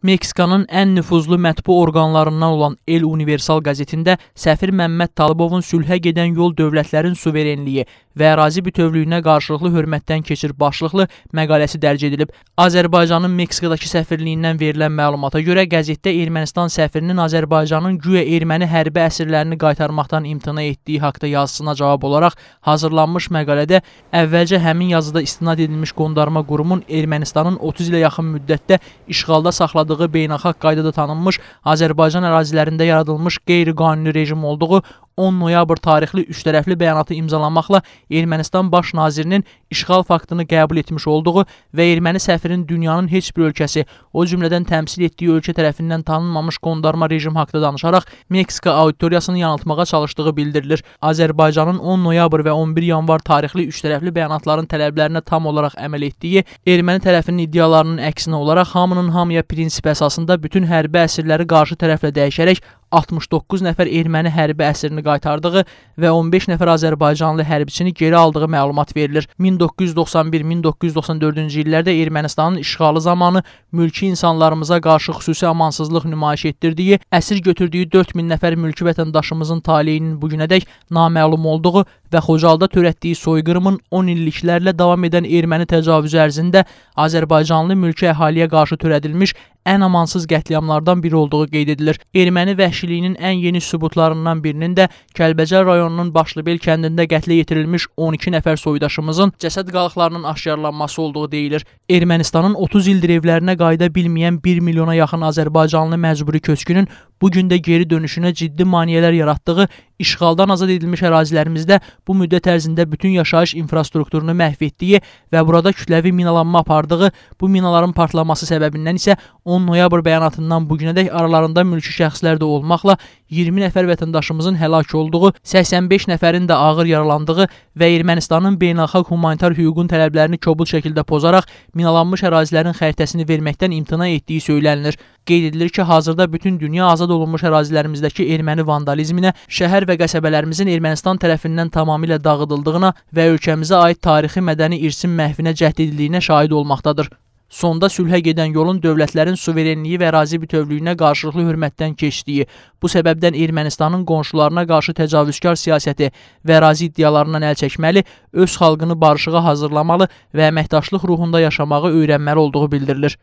Meksikanın ən nüfuzlu mətbu orqanlarından olan El Universal qəzetində səfir Məmməd Talıbovun sülhə gedən yol dövlətlərin suverenliyi və ərazi bütövlüyünə qarşılıqlı hörmətdən keçir başlıqlı məqaləsi dərc edilib. Azərbaycanın Meksikadakı səfirliyindən verilən məlumata görə qəzetdə Ermənistan səfirinin Azərbaycanın güya erməni hərbi əsirlərini qaytarmaqdan imtina etdiyi haqda yazısına cavab olaraq hazırlanmış məqalədə əvvəlcə həmin yazıda istinad edilmiş qondarma qurumun Ermənistanın 30 ilə yaxın müddətdə işğalda saxladığı beynəlxalq qaydada tanınmış Azərbaycan ərazilərində yaradılmış qeyri-qanuni rejim olduğu 10 noyabr tarixli üçtərəfli bəyanatı imzalamaqla Ermənistan baş nazirinin işğal faktını qəbul etmiş olduğu və erməni səfirin dünyanın heç bir ölkəsi, o cümlədən təmsil etdiyi ölkə tərəfindən tanınmamış qondarma rejim haqqında danışaraq Meksika auditoriyasını yanıltmağa çalışdığı bildirilir. Azərbaycanın 10 noyabr və 11 yanvar tarixli üçtərəfli bəyanatların tələblərinə tam olaraq əməl etdiyi, erməni tərəfinin iddialarının əksinə olaraq hamının hamıya prinsip əsasında bütün hərbi əsirləri qarşı tərəflə dəyişərək 69 nəfər erməni hərbi əsrini qaytardığı və 15 nəfər azərbaycanlı hərbçini geri aldığı məlumat verilir. 1991-1994-cü illərdə Ermənistanın işğalı zamanı mülki insanlarımıza qarşı xüsusi amansızlıq nümayiş etdirdiyi, əsir götürdüyü 4000 nəfər mülki vətəndaşımızın taleyinin bu günədək naməlum olduğu və Xocalda törətdiyi soyqırımın 10 illiklərlə davam edən erməni təcavüzü ərzində Azərbaycanlı mülki əhaliyə qarşı törədilmiş ən amansız qətliamlardan biri olduğu qeyd edilir. Erməni vəhşiliyinin ən yeni sübutlarından birinin də Kəlbəcər rayonunun Başlıbel kəndində qətlə yetirilmiş 12 nəfər soydaşımızın cəsəd qalıqlarının aşkarlanması olduğu deyilir. Ermənistanın 30 ildir evlərinə qayıda bilməyən 1 milyona yaxın Azərbaycanlı məcburi köçkünün bu gün də geri dönüşünə ciddi maneələr yaratdığı işğaldan azad edilmiş ərazilərimizdə bu müddət ərzində bütün yaşayış infrastrukturunu məhv etdiyi və burada kütləvi minalanma apardığı, bu minaların partlaması səbəbindən isə 10 noyabr bəyanatından bu günədək aralarında mülki şəxslər də olmaqla 20 nəfər vətəndaşımızın həlak olduğu, 85 nəfərin də ağır yaralandığı və Ermənistanın beynəlxalq humanitar hüququn tələblərini kobud şəkildə pozaraq minalanmış ərazilərin xəritəsini verməkdən imtina etdiyi söylənilir. Qeyd edilir ki, hazırda bütün dünya azad olunmuş ərazilərimizdəki erməni vandalizminə, şəhər və qəsəbələrimizin Ermənistan tərəfindən tamamilə dağıdıldığına və ölkəmizə aid tarixi mədəni irsin məhvinə cəhd edildiyinə şahid olmaqdadır. Sonda sülhə gedən yolun dövlətlərin suverenliyi və ərazi bütövlüyünə qarşılıqlı hörmətdən keçdiyi, bu səbəbdən Ermənistanın qonşularına qarşı təcavüzkar siyasəti və ərazi iddialarından əl çəkməli, öz xalqını barışığa hazırlamalı və əməkdaşlıq ruhunda yaşamağı öyrənməli olduğu bildirilir.